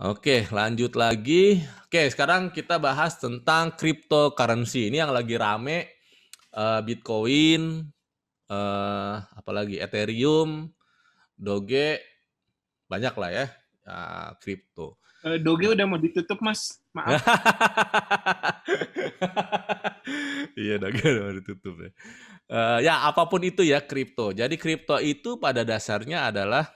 Oke, lanjut lagi. Oke, sekarang kita bahas tentang cryptocurrency. Ini yang lagi rame uh, Bitcoin, uh, apalagi Ethereum, Doge, banyak lah ya, uh, crypto. Eh, Doge udah mau ditutup, Mas. Maaf. iya, Doge udah mau ditutup ya. Uh, ya, apapun itu ya crypto. Jadi crypto itu pada dasarnya adalah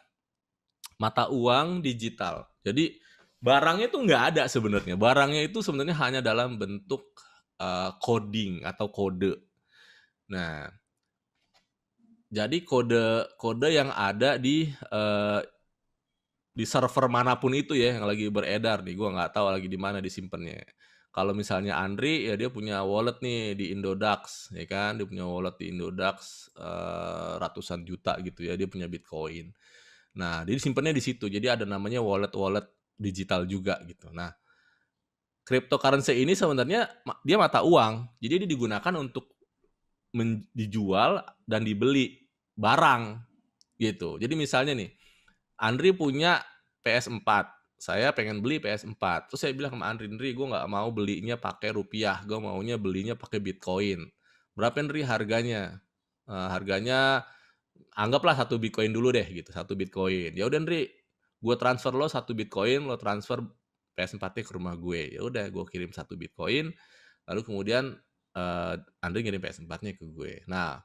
mata uang digital. Jadi barangnya itu nggak ada sebenarnya. Barangnya itu sebenarnya hanya dalam bentuk uh, coding atau kode. Nah, jadi kode kode yang ada di uh, di server manapun itu ya yang lagi beredar nih, Gua nggak tahu lagi di mana disimpannya. Kalau misalnya Andri ya dia punya wallet nih di Indodax ya kan, dia punya wallet di Indodax uh, ratusan juta gitu ya, dia punya Bitcoin. Nah, dia disimpannya di situ. Jadi ada namanya wallet-wallet digital juga gitu. Nah, cryptocurrency ini sebenarnya dia mata uang. Jadi dia digunakan untuk dijual dan dibeli barang gitu. Jadi misalnya nih, Andri punya PS4. Saya pengen beli PS4. Terus saya bilang sama Andri, Andri gue nggak mau belinya pakai rupiah. Gue maunya belinya pakai Bitcoin. Berapa Andri harganya? Uh, harganya anggaplah satu Bitcoin dulu deh gitu. Satu Bitcoin. Ya udah Andri, gue transfer lo satu bitcoin lo transfer PS4 ke rumah gue ya udah gue kirim satu bitcoin lalu kemudian uh, Andre ngirim PS4 nya ke gue nah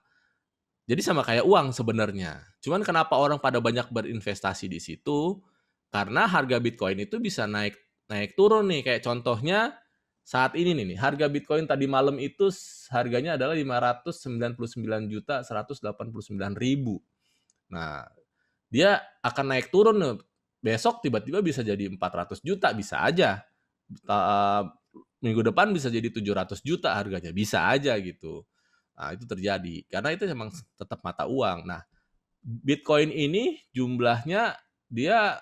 jadi sama kayak uang sebenarnya cuman kenapa orang pada banyak berinvestasi di situ karena harga bitcoin itu bisa naik naik turun nih kayak contohnya saat ini nih, harga Bitcoin tadi malam itu harganya adalah 599 juta 189 ribu. Nah, dia akan naik turun besok tiba-tiba bisa jadi 400 juta bisa aja uh, minggu depan bisa jadi 700 juta harganya bisa aja gitu nah, itu terjadi karena itu memang tetap mata uang nah Bitcoin ini jumlahnya dia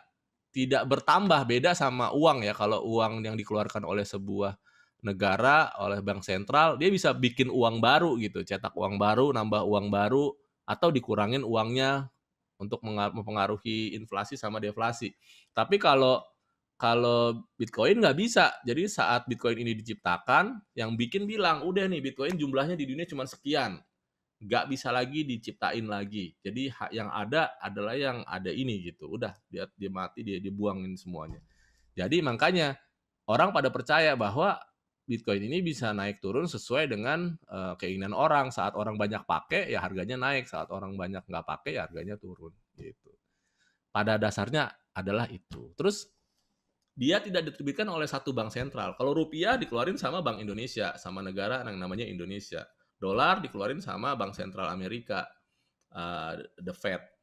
tidak bertambah beda sama uang ya kalau uang yang dikeluarkan oleh sebuah negara oleh bank sentral dia bisa bikin uang baru gitu cetak uang baru nambah uang baru atau dikurangin uangnya untuk mempengaruhi inflasi sama deflasi. Tapi kalau kalau Bitcoin nggak bisa. Jadi saat Bitcoin ini diciptakan, yang bikin bilang, udah nih Bitcoin jumlahnya di dunia cuma sekian. Nggak bisa lagi diciptain lagi. Jadi yang ada adalah yang ada ini gitu. Udah, dia, dia mati, dia dibuangin semuanya. Jadi makanya orang pada percaya bahwa Bitcoin ini bisa naik turun sesuai dengan uh, keinginan orang. Saat orang banyak pakai ya harganya naik, saat orang banyak nggak pakai ya harganya turun gitu. Pada dasarnya adalah itu. Terus dia tidak diterbitkan oleh satu bank sentral. Kalau rupiah dikeluarin sama Bank Indonesia, sama negara yang namanya Indonesia. Dolar dikeluarin sama Bank Sentral Amerika, uh, The Fed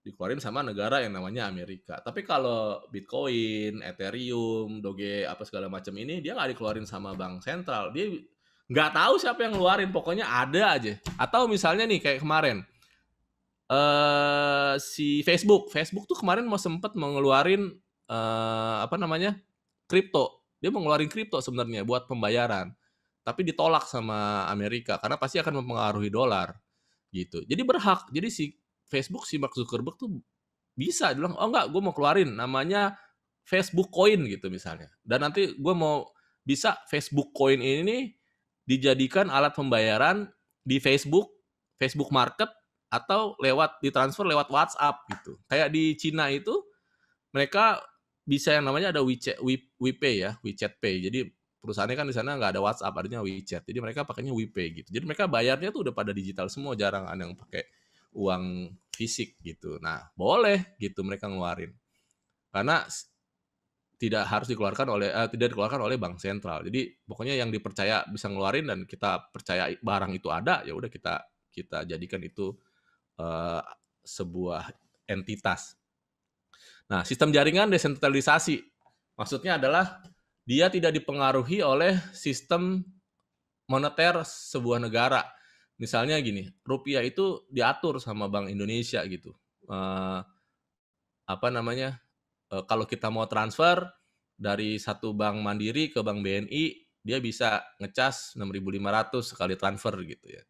dikeluarin sama negara yang namanya Amerika. Tapi kalau Bitcoin, Ethereum, Doge apa segala macam ini dia nggak dikeluarin sama bank sentral. Dia nggak tahu siapa yang ngeluarin, pokoknya ada aja. Atau misalnya nih kayak kemarin uh, si Facebook, Facebook tuh kemarin mau sempet mengeluarin uh, eh, apa namanya kripto. Dia mau ngeluarin kripto sebenarnya buat pembayaran, tapi ditolak sama Amerika karena pasti akan mempengaruhi dolar gitu. Jadi berhak. Jadi si Facebook si Mark Zuckerberg tuh bisa bilang oh enggak gue mau keluarin namanya Facebook Coin gitu misalnya dan nanti gue mau bisa Facebook Coin ini dijadikan alat pembayaran di Facebook Facebook Market atau lewat ditransfer lewat WhatsApp gitu kayak di Cina itu mereka bisa yang namanya ada WeChat WePay ya WeChat Pay jadi perusahaannya kan di sana nggak ada WhatsApp, artinya WeChat. Jadi mereka pakainya WePay gitu. Jadi mereka bayarnya tuh udah pada digital semua, jarang ada yang pakai uang fisik gitu. Nah, boleh gitu mereka ngeluarin. Karena tidak harus dikeluarkan oleh eh, tidak dikeluarkan oleh bank sentral. Jadi pokoknya yang dipercaya bisa ngeluarin dan kita percaya barang itu ada, ya udah kita kita jadikan itu eh, sebuah entitas. Nah, sistem jaringan desentralisasi maksudnya adalah dia tidak dipengaruhi oleh sistem moneter sebuah negara misalnya gini, rupiah itu diatur sama Bank Indonesia gitu. Uh, apa namanya? Uh, kalau kita mau transfer dari satu bank Mandiri ke bank BNI, dia bisa ngecas 6.500 sekali transfer gitu ya.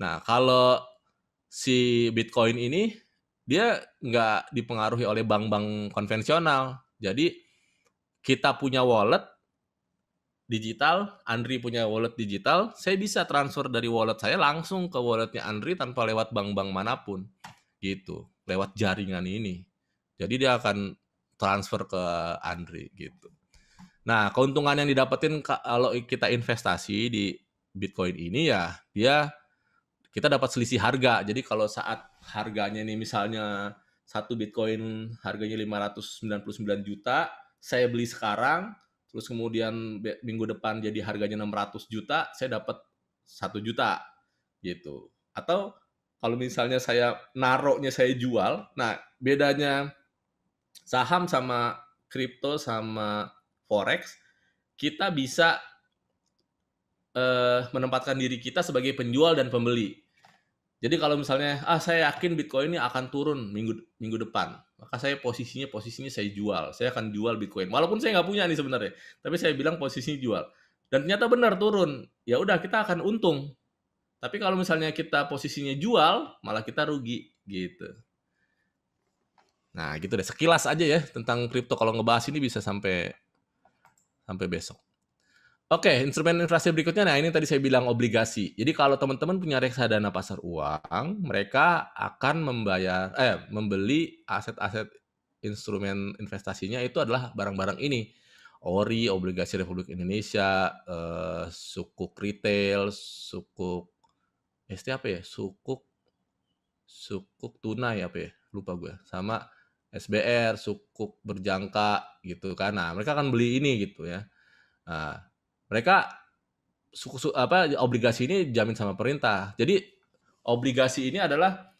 Nah, kalau si Bitcoin ini dia nggak dipengaruhi oleh bank-bank konvensional. Jadi kita punya wallet digital, Andri punya wallet digital, saya bisa transfer dari wallet saya langsung ke walletnya Andri tanpa lewat bank-bank manapun. Gitu, lewat jaringan ini. Jadi dia akan transfer ke Andri gitu. Nah, keuntungan yang didapetin kalau kita investasi di Bitcoin ini ya, dia kita dapat selisih harga. Jadi kalau saat harganya ini misalnya satu Bitcoin harganya 599 juta, saya beli sekarang, terus kemudian minggu depan jadi harganya 600 juta, saya dapat satu juta gitu. Atau kalau misalnya saya naroknya saya jual, nah bedanya saham sama kripto sama forex, kita bisa eh, menempatkan diri kita sebagai penjual dan pembeli. Jadi kalau misalnya ah saya yakin Bitcoin ini akan turun minggu minggu depan maka saya posisinya posisinya saya jual. Saya akan jual Bitcoin. Walaupun saya nggak punya nih sebenarnya, tapi saya bilang posisinya jual. Dan ternyata benar turun. Ya udah kita akan untung. Tapi kalau misalnya kita posisinya jual, malah kita rugi gitu. Nah, gitu deh. Sekilas aja ya tentang kripto. Kalau ngebahas ini bisa sampai sampai besok. Oke, okay, instrumen investasi berikutnya, nah ini tadi saya bilang obligasi. Jadi kalau teman-teman punya reksadana pasar uang, mereka akan membayar, eh, membeli aset-aset instrumen investasinya itu adalah barang-barang ini. ORI, obligasi Republik Indonesia, eh, sukuk retail, sukuk, eh, ST apa ya, sukuk, sukuk tunai apa ya, lupa gue, sama SBR, suku berjangka gitu kan. Nah mereka akan beli ini gitu ya. Nah, mereka suku, su, apa obligasi ini jamin sama pemerintah. Jadi obligasi ini adalah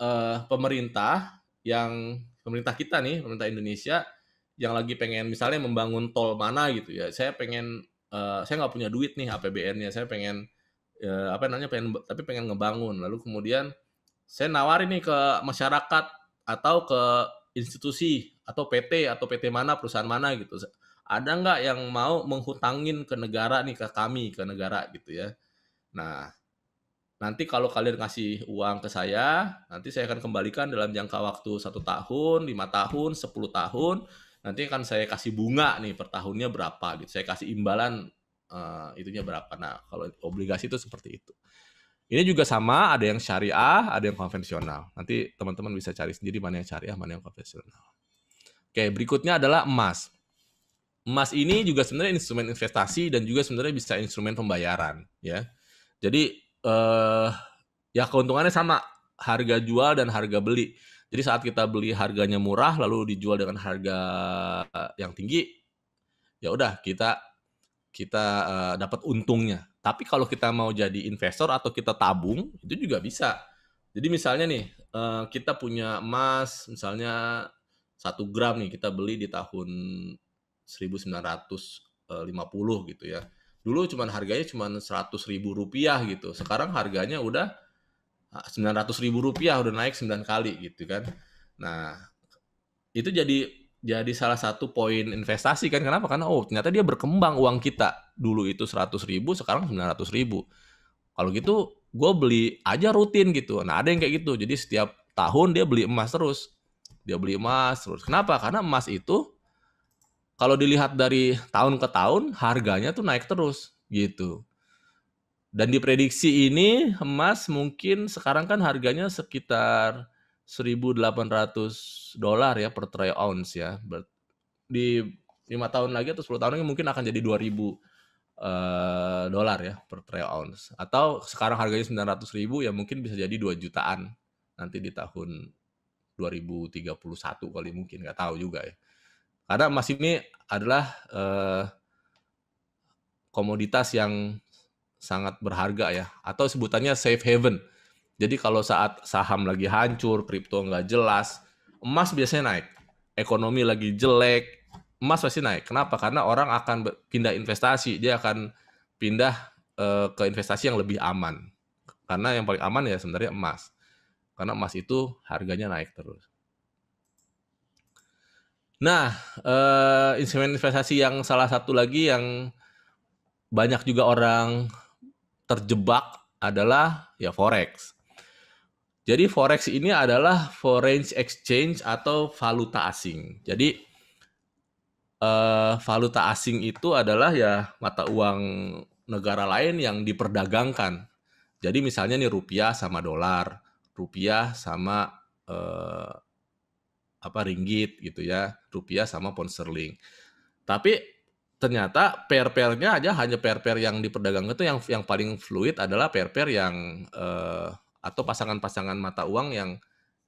uh, pemerintah yang pemerintah kita nih, pemerintah Indonesia yang lagi pengen misalnya membangun tol mana gitu ya. Saya pengen uh, saya nggak punya duit nih APBN-nya, saya pengen uh, apa namanya pengen tapi pengen ngebangun. Lalu kemudian saya nawarin nih ke masyarakat atau ke institusi atau PT atau PT mana perusahaan mana gitu ada nggak yang mau menghutangin ke negara nih ke kami ke negara gitu ya nah nanti kalau kalian kasih uang ke saya nanti saya akan kembalikan dalam jangka waktu satu tahun lima tahun sepuluh tahun nanti akan saya kasih bunga nih per tahunnya berapa gitu saya kasih imbalan uh, itunya berapa nah kalau obligasi itu seperti itu ini juga sama, ada yang syariah, ada yang konvensional. Nanti teman-teman bisa cari sendiri mana yang syariah, mana yang konvensional. Oke, berikutnya adalah emas emas ini juga sebenarnya instrumen investasi dan juga sebenarnya bisa instrumen pembayaran ya. Jadi eh ya keuntungannya sama harga jual dan harga beli. Jadi saat kita beli harganya murah lalu dijual dengan harga yang tinggi ya udah kita kita uh, dapat untungnya. Tapi kalau kita mau jadi investor atau kita tabung itu juga bisa. Jadi misalnya nih uh, kita punya emas misalnya satu gram nih kita beli di tahun 1950 eh, gitu ya. Dulu cuman harganya cuman 100 ribu rupiah gitu. Sekarang harganya udah 900 ah, ribu rupiah udah naik 9 kali gitu kan. Nah itu jadi jadi salah satu poin investasi kan kenapa karena oh ternyata dia berkembang uang kita dulu itu 100 ribu sekarang 900 ribu kalau gitu gue beli aja rutin gitu nah ada yang kayak gitu jadi setiap tahun dia beli emas terus dia beli emas terus kenapa karena emas itu kalau dilihat dari tahun ke tahun harganya tuh naik terus gitu. Dan diprediksi ini emas mungkin sekarang kan harganya sekitar 1.800 dolar ya per troy ounce ya. Di lima tahun lagi atau 10 tahun lagi mungkin akan jadi 2.000 uh, eh, dolar ya per troy ounce. Atau sekarang harganya 900.000 ya mungkin bisa jadi 2 jutaan nanti di tahun 2031 kali mungkin nggak tahu juga ya. Karena emas ini adalah eh, komoditas yang sangat berharga ya, atau sebutannya safe haven. Jadi kalau saat saham lagi hancur, kripto nggak jelas, emas biasanya naik. Ekonomi lagi jelek, emas pasti naik. Kenapa? Karena orang akan pindah investasi, dia akan pindah eh, ke investasi yang lebih aman. Karena yang paling aman ya sebenarnya emas. Karena emas itu harganya naik terus. Nah, uh, instrumen investasi yang salah satu lagi yang banyak juga orang terjebak adalah ya forex. Jadi forex ini adalah foreign exchange atau valuta asing. Jadi uh, valuta asing itu adalah ya mata uang negara lain yang diperdagangkan. Jadi misalnya nih rupiah sama dolar, rupiah sama uh, apa ringgit gitu ya, rupiah sama pound sterling. Tapi ternyata pair-pairnya aja hanya pair-pair yang diperdagang itu yang yang paling fluid adalah pair-pair yang eh, atau pasangan-pasangan mata uang yang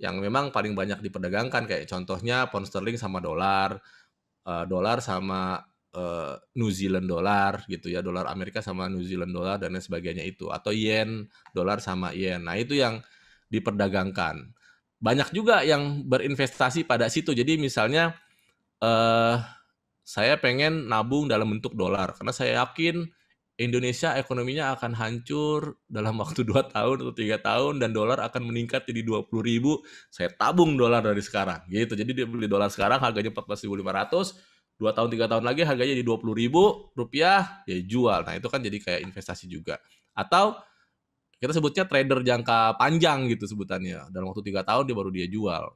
yang memang paling banyak diperdagangkan kayak contohnya pound sterling sama dolar, eh, dolar sama eh, New Zealand dolar gitu ya, dolar Amerika sama New Zealand dolar dan lain sebagainya itu atau yen, dolar sama yen. Nah, itu yang diperdagangkan banyak juga yang berinvestasi pada situ. Jadi misalnya eh, saya pengen nabung dalam bentuk dolar karena saya yakin Indonesia ekonominya akan hancur dalam waktu 2 tahun atau tiga tahun dan dolar akan meningkat jadi dua puluh ribu. Saya tabung dolar dari sekarang gitu. Jadi dia beli dolar sekarang harganya empat 14.500 dua tahun tiga tahun lagi harganya jadi dua puluh ribu rupiah ya jual nah itu kan jadi kayak investasi juga atau kita sebutnya trader jangka panjang gitu sebutannya dalam waktu tiga tahun dia baru dia jual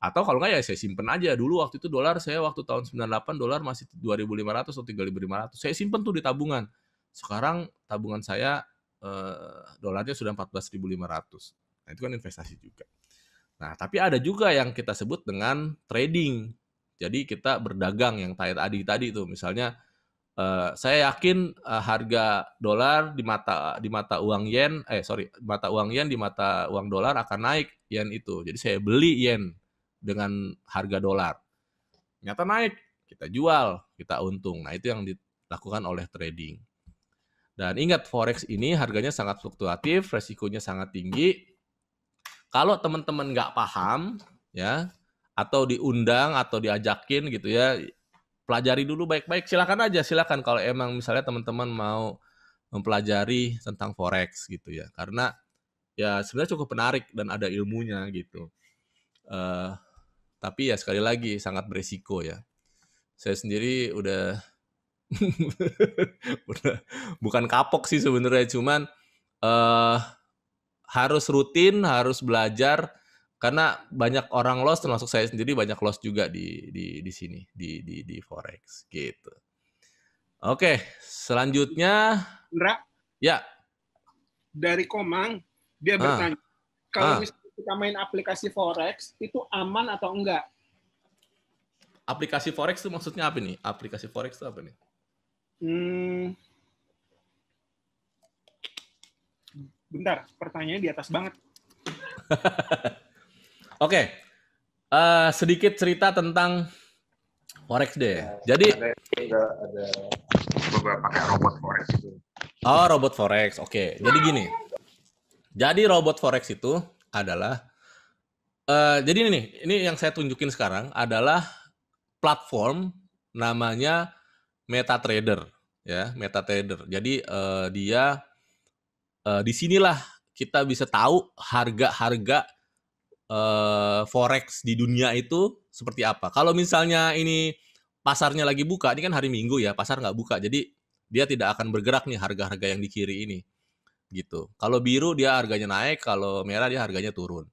atau kalau nggak ya saya simpen aja dulu waktu itu dolar saya waktu tahun 98 dolar masih 2500 atau 3500 saya simpen tuh di tabungan sekarang tabungan saya eh, dolarnya sudah 14500 nah itu kan investasi juga nah tapi ada juga yang kita sebut dengan trading jadi kita berdagang yang tadi tadi itu misalnya Eh, saya yakin uh, harga dolar di mata di mata uang yen eh sorry mata uang yen di mata uang dolar akan naik yen itu jadi saya beli yen dengan harga dolar nyata naik kita jual kita untung nah itu yang dilakukan oleh trading dan ingat forex ini harganya sangat fluktuatif resikonya sangat tinggi kalau teman-teman nggak paham ya atau diundang atau diajakin gitu ya pelajari dulu baik-baik. Silakan aja, silakan kalau emang misalnya teman-teman mau mempelajari tentang forex gitu ya. Karena ya sebenarnya cukup menarik dan ada ilmunya gitu. Uh, tapi ya sekali lagi sangat beresiko ya. Saya sendiri udah udah bukan kapok sih sebenarnya cuman uh, harus rutin, harus belajar karena banyak orang loss termasuk saya sendiri banyak loss juga di di di sini di di di forex gitu. Oke, selanjutnya Indra. Ya. Dari Komang dia ah. bertanya kalau ah. misalnya kita main aplikasi forex itu aman atau enggak? Aplikasi forex itu maksudnya apa nih? Aplikasi forex itu apa nih? Hmm. Bentar, pertanyaannya di atas banget. Oke. Uh, sedikit cerita tentang forex deh. Ya, jadi ada, ada beberapa kayak robot forex itu. Oh, robot forex. Oke. Okay. Jadi gini. Jadi robot forex itu adalah uh, jadi ini nih, ini yang saya tunjukin sekarang adalah platform namanya MetaTrader ya, MetaTrader. Jadi uh, dia uh, sinilah kita bisa tahu harga-harga uh, forex di dunia itu seperti apa. Kalau misalnya ini pasarnya lagi buka, ini kan hari Minggu ya, pasar nggak buka, jadi dia tidak akan bergerak nih harga-harga yang di kiri ini, gitu. Kalau biru dia harganya naik, kalau merah dia harganya turun.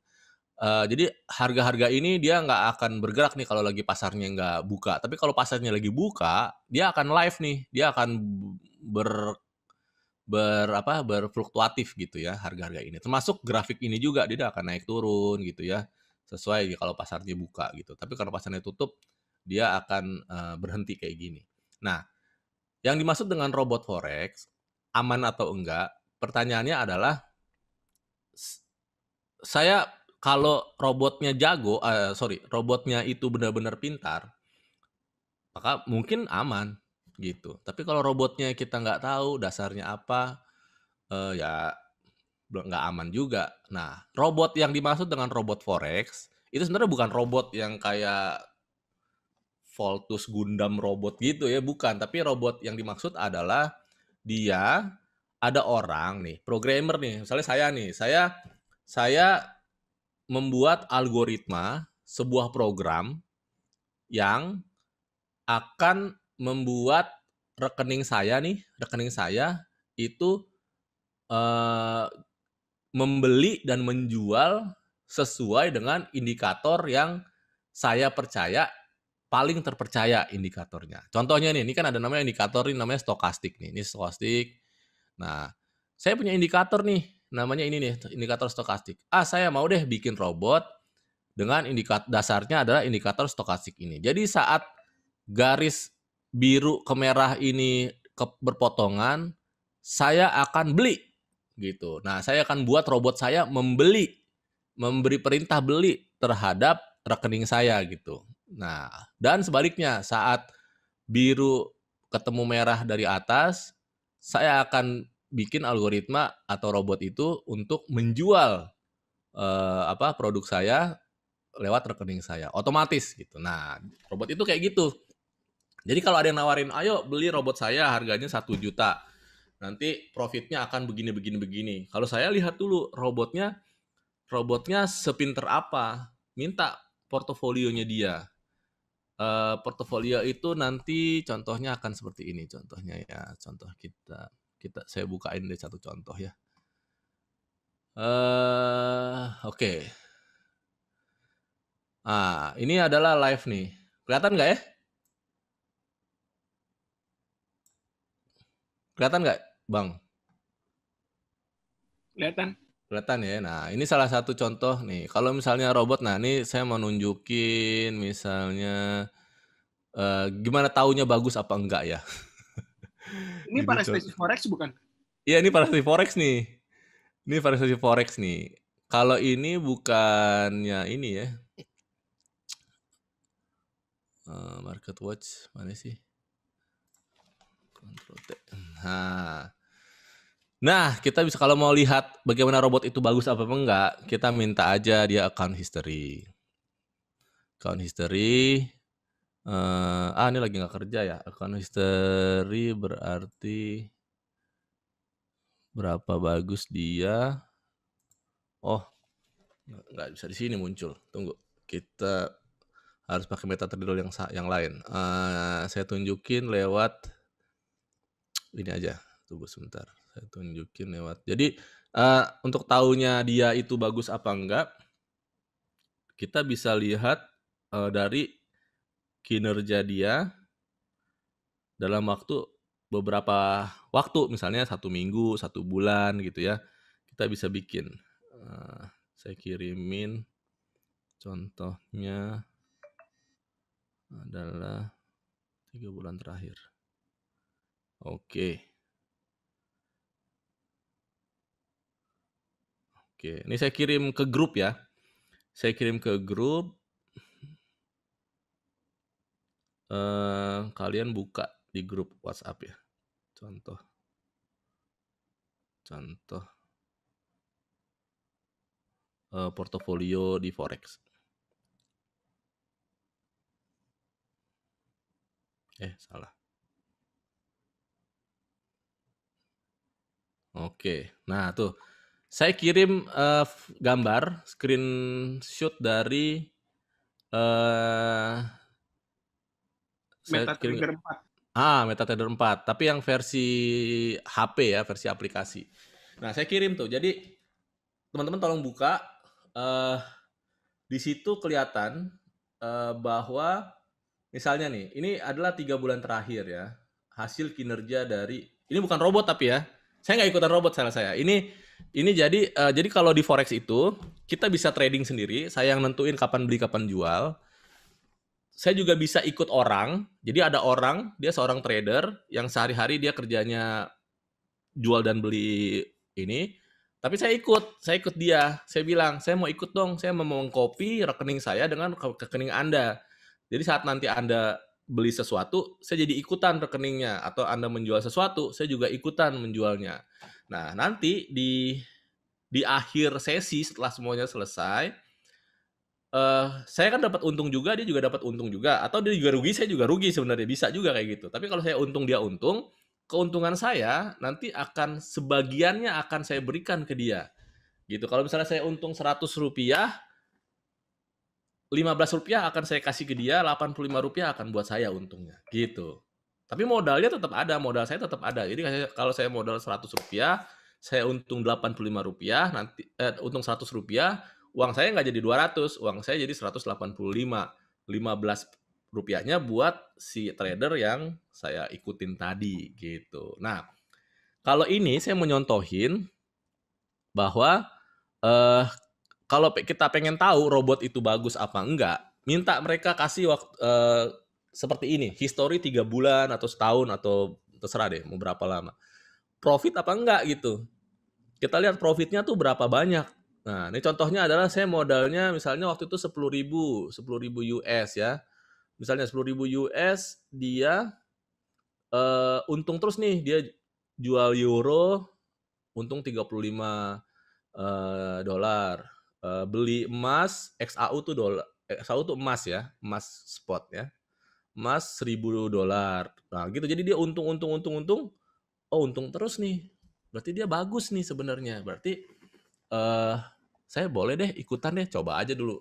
Uh, jadi harga-harga ini dia nggak akan bergerak nih kalau lagi pasarnya nggak buka. Tapi kalau pasarnya lagi buka, dia akan live nih, dia akan ber ber apa berfluktuatif gitu ya harga-harga ini. Termasuk grafik ini juga dia akan naik turun gitu ya. Sesuai gitu kalau pasarnya buka gitu. Tapi kalau pasarnya tutup dia akan uh, berhenti kayak gini. Nah, yang dimaksud dengan robot forex aman atau enggak? Pertanyaannya adalah saya kalau robotnya jago, uh, sorry, robotnya itu benar-benar pintar, maka mungkin aman gitu. Tapi kalau robotnya kita nggak tahu dasarnya apa, uh, ya nggak aman juga. Nah, robot yang dimaksud dengan robot forex itu sebenarnya bukan robot yang kayak Voltus Gundam robot gitu ya, bukan. Tapi robot yang dimaksud adalah dia ada orang nih, programmer nih, misalnya saya nih, saya saya membuat algoritma sebuah program yang akan membuat rekening saya nih, rekening saya itu uh, membeli dan menjual sesuai dengan indikator yang saya percaya paling terpercaya indikatornya. Contohnya nih, ini kan ada namanya indikator ini namanya stokastik nih. Ini stokastik. Nah, saya punya indikator nih, namanya ini nih, indikator stokastik. Ah, saya mau deh bikin robot dengan indikator dasarnya adalah indikator stokastik ini. Jadi saat garis biru ke merah ini ke berpotongan, saya akan beli gitu. Nah, saya akan buat robot saya membeli, memberi perintah beli terhadap rekening saya gitu. Nah, dan sebaliknya saat biru ketemu merah dari atas, saya akan bikin algoritma atau robot itu untuk menjual eh, apa produk saya lewat rekening saya otomatis gitu. Nah, robot itu kayak gitu. Jadi kalau ada yang nawarin, ayo beli robot saya harganya satu juta. Nanti profitnya akan begini begini begini. Kalau saya lihat dulu robotnya robotnya sepinter apa, minta portofolionya dia. Uh, portofolio itu nanti contohnya akan seperti ini contohnya ya contoh kita kita saya bukain deh satu contoh ya uh, oke okay. ah ini adalah live nih kelihatan nggak ya Kelihatan nggak, Bang? Kelihatan. Kelihatan ya. Nah, ini salah satu contoh nih. Kalau misalnya robot, nah ini saya mau nunjukin misalnya uh, gimana taunya bagus apa enggak ya. ini gitu. para spesies forex bukan? Iya, ini para spesies forex nih. Ini para spesies forex nih. Kalau ini bukannya ini ya. Uh, market watch mana sih? Control T. Nah, nah, kita bisa kalau mau lihat bagaimana robot itu bagus apa enggak, kita minta aja dia account history. Account history. Uh, ah, ini lagi nggak kerja ya. Account history berarti berapa bagus dia. Oh, nggak bisa di sini muncul. Tunggu, kita harus pakai meta yang yang lain. Uh, saya tunjukin lewat ini aja tunggu sebentar saya tunjukin lewat jadi uh, untuk tahunya dia itu bagus apa enggak kita bisa lihat uh, dari kinerja dia dalam waktu beberapa waktu misalnya satu minggu satu bulan gitu ya kita bisa bikin uh, saya kirimin contohnya adalah tiga bulan terakhir Oke. Oke, ini saya kirim ke grup ya. Saya kirim ke grup. Eh, kalian buka di grup WhatsApp ya. Contoh. Contoh. Eh, portofolio di forex. Eh, salah. Oke. Nah, tuh. Saya kirim, uh, gambar screenshot dari, uh, Meta kirim Trader 4. Ah, MetaTrader 4, tapi yang versi HP ya, versi aplikasi. Nah, saya kirim tuh. Jadi teman-teman tolong buka, uh, di situ kelihatan, uh, bahwa misalnya nih, ini adalah tiga bulan terakhir ya, hasil kinerja dari ini bukan robot tapi ya. Saya nggak ikutan robot salah saya. Ini ini jadi uh, jadi kalau di forex itu kita bisa trading sendiri. Saya yang nentuin kapan beli kapan jual. Saya juga bisa ikut orang. Jadi ada orang dia seorang trader yang sehari-hari dia kerjanya jual dan beli ini. Tapi saya ikut, saya ikut dia. Saya bilang, saya mau ikut dong. Saya mau mengcopy rekening saya dengan rekening Anda. Jadi saat nanti Anda beli sesuatu, saya jadi ikutan rekeningnya. Atau Anda menjual sesuatu, saya juga ikutan menjualnya. Nah, nanti di di akhir sesi setelah semuanya selesai, uh, saya kan dapat untung juga, dia juga dapat untung juga. Atau dia juga rugi, saya juga rugi sebenarnya. Bisa juga kayak gitu. Tapi kalau saya untung, dia untung, keuntungan saya nanti akan sebagiannya akan saya berikan ke dia. Gitu. Kalau misalnya saya untung 100 rupiah, 15 rupiah akan saya kasih ke dia, 85 rupiah akan buat saya untungnya. Gitu. Tapi modalnya tetap ada, modal saya tetap ada. Jadi kalau saya modal 100 rupiah, saya untung 85 rupiah, nanti eh, untung 100 rupiah, uang saya nggak jadi 200, uang saya jadi 185. 15 rupiahnya buat si trader yang saya ikutin tadi gitu. Nah, kalau ini saya menyontohin bahwa eh, kalau kita pengen tahu robot itu bagus apa enggak, minta mereka kasih waktu uh, eh, seperti ini, history tiga bulan atau setahun atau terserah deh, mau berapa lama. Profit apa enggak gitu. Kita lihat profitnya tuh berapa banyak. Nah, ini contohnya adalah saya modalnya misalnya waktu itu 10 ribu, 10 ribu US ya. Misalnya 10 ribu US, dia uh, untung terus nih, dia jual euro, untung 35 uh, eh, dolar Eh, beli emas XAU tuh dolar XAU tuh emas ya emas spot ya emas 1000 dolar nah gitu jadi dia untung untung untung untung oh untung terus nih berarti dia bagus nih sebenarnya berarti uh, saya boleh deh ikutan deh coba aja dulu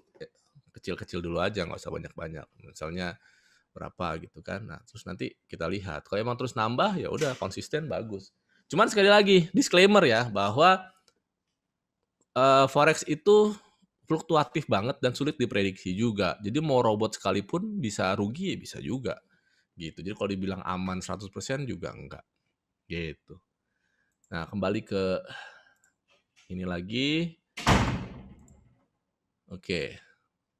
kecil-kecil dulu aja nggak usah banyak-banyak misalnya berapa gitu kan nah terus nanti kita lihat kalau emang terus nambah ya udah konsisten bagus cuman sekali lagi disclaimer ya bahwa uh, forex itu fluktuatif banget dan sulit diprediksi juga. Jadi mau robot sekalipun bisa rugi ya bisa juga. Gitu. Jadi kalau dibilang aman 100% juga enggak. Gitu. Nah, kembali ke ini lagi. Oke.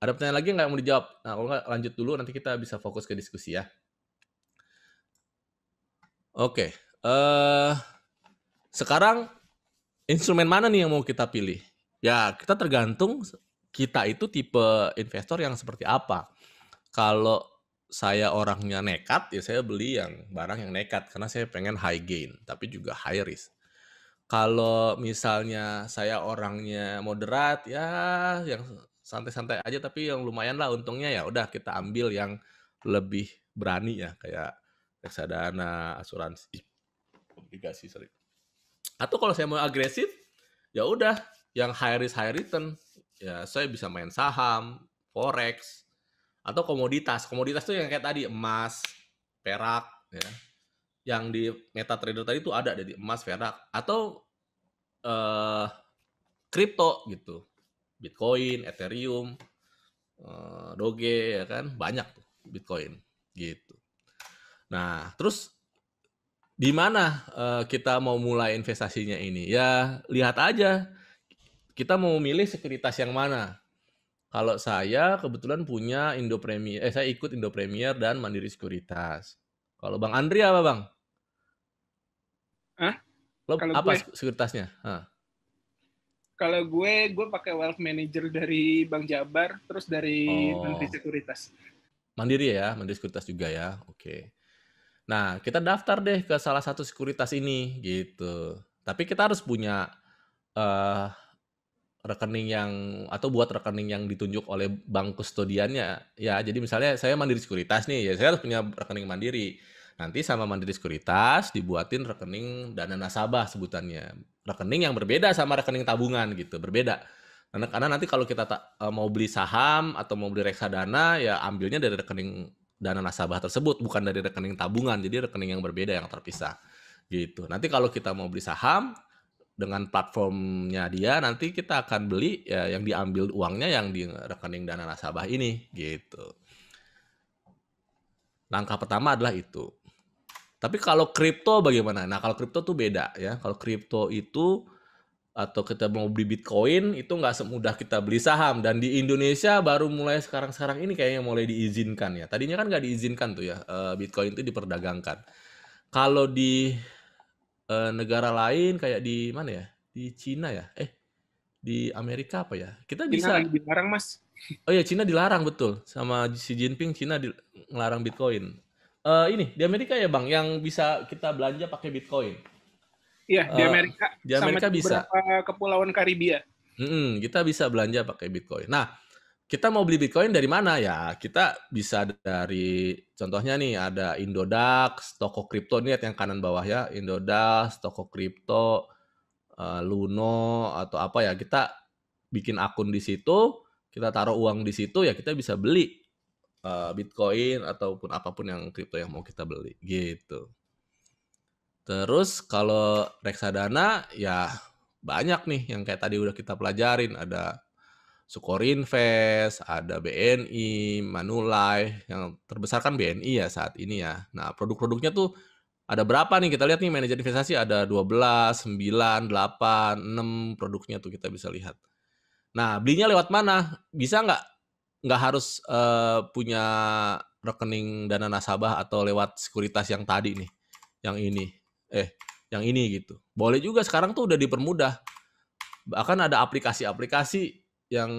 Ada pertanyaan lagi nggak mau dijawab? Nah, kalau nggak lanjut dulu nanti kita bisa fokus ke diskusi ya. Oke. Eh uh, sekarang instrumen mana nih yang mau kita pilih? Ya, kita tergantung kita itu tipe investor yang seperti apa. Kalau saya orangnya nekat, ya saya beli yang barang yang nekat karena saya pengen high gain tapi juga high risk. Kalau misalnya saya orangnya moderat, ya yang santai-santai aja tapi yang lumayan lah untungnya ya udah kita ambil yang lebih berani ya kayak reksadana, asuransi, obligasi, sorry atau kalau saya mau agresif ya udah yang high risk high return ya saya bisa main saham forex atau komoditas komoditas tuh yang kayak tadi emas perak ya yang di meta trader tadi tuh ada jadi emas, perak atau eh kripto gitu. Bitcoin, Ethereum, uh, Doge ya kan, banyak tuh Bitcoin gitu. Nah, terus di mana uh, kita mau mulai investasinya ini? Ya lihat aja kita mau milih sekuritas yang mana. Kalau saya kebetulan punya Indo Premier, eh saya ikut Indo Premier dan Mandiri Sekuritas. Kalau Bang Andri apa Bang? Hah? Lo Kalau apa gue, sekuritasnya? Hah. Kalau gue, gue pakai wealth manager dari Bank Jabar, terus dari oh. Mandiri Sekuritas. Mandiri ya, Mandiri Sekuritas juga ya, oke. Okay. Nah, kita daftar deh ke salah satu sekuritas ini gitu. Tapi kita harus punya uh, rekening yang atau buat rekening yang ditunjuk oleh bank kustodiannya. Ya, jadi misalnya saya Mandiri Sekuritas nih, ya saya harus punya rekening Mandiri. Nanti sama Mandiri Sekuritas dibuatin rekening dana nasabah sebutannya. Rekening yang berbeda sama rekening tabungan gitu, berbeda. Karena, karena nanti kalau kita eh, mau beli saham atau mau beli reksadana ya ambilnya dari rekening dana nasabah tersebut bukan dari rekening tabungan jadi rekening yang berbeda yang terpisah gitu nanti kalau kita mau beli saham dengan platformnya dia nanti kita akan beli ya, yang diambil uangnya yang di rekening dana nasabah ini gitu langkah pertama adalah itu tapi kalau kripto bagaimana nah kalau kripto tuh beda ya kalau kripto itu atau kita mau beli Bitcoin itu nggak semudah kita beli saham dan di Indonesia baru mulai sekarang-sekarang ini kayaknya mulai diizinkan ya tadinya kan nggak diizinkan tuh ya eh, Bitcoin itu diperdagangkan kalau di eh, negara lain kayak di mana ya di Cina ya eh di Amerika apa ya kita bisa Cina lagi dilarang mas oh ya Cina dilarang betul sama Xi Jinping Cina dilarang Bitcoin uh, ini di Amerika ya bang yang bisa kita belanja pakai Bitcoin Iya, di eh, Amerika. Uh, di Amerika bisa. kepulauan Karibia. mm kita bisa belanja pakai Bitcoin. Nah, kita mau beli Bitcoin dari mana ya? Kita bisa dari contohnya nih ada Indodax, toko kripto nih yang kanan bawah ya, Indodax, toko kripto, uh, Luno atau apa ya. Kita bikin akun di situ, kita taruh uang di situ ya kita bisa beli uh, Bitcoin ataupun apapun yang kripto yang mau kita beli gitu. Terus kalau reksadana ya banyak nih yang kayak tadi udah kita pelajarin ada Sukorinvest, ada BNI, Manulife, yang terbesar kan BNI ya saat ini ya. Nah, produk-produknya tuh ada berapa nih? Kita lihat nih manajer investasi ada 12, 9, 8, 6 produknya tuh kita bisa lihat. Nah, belinya lewat mana? Bisa nggak nggak harus uh, punya rekening dana nasabah atau lewat sekuritas yang tadi nih, yang ini eh yang ini gitu. Boleh juga sekarang tuh udah dipermudah. Bahkan ada aplikasi-aplikasi yang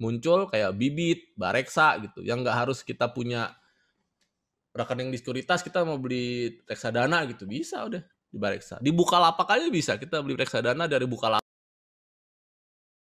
muncul kayak Bibit, Bareksa gitu, yang nggak harus kita punya rekening di sekuritas kita mau beli reksadana gitu bisa udah di Bareksa. Di Bukalapak aja bisa kita beli reksadana dari Bukalapak.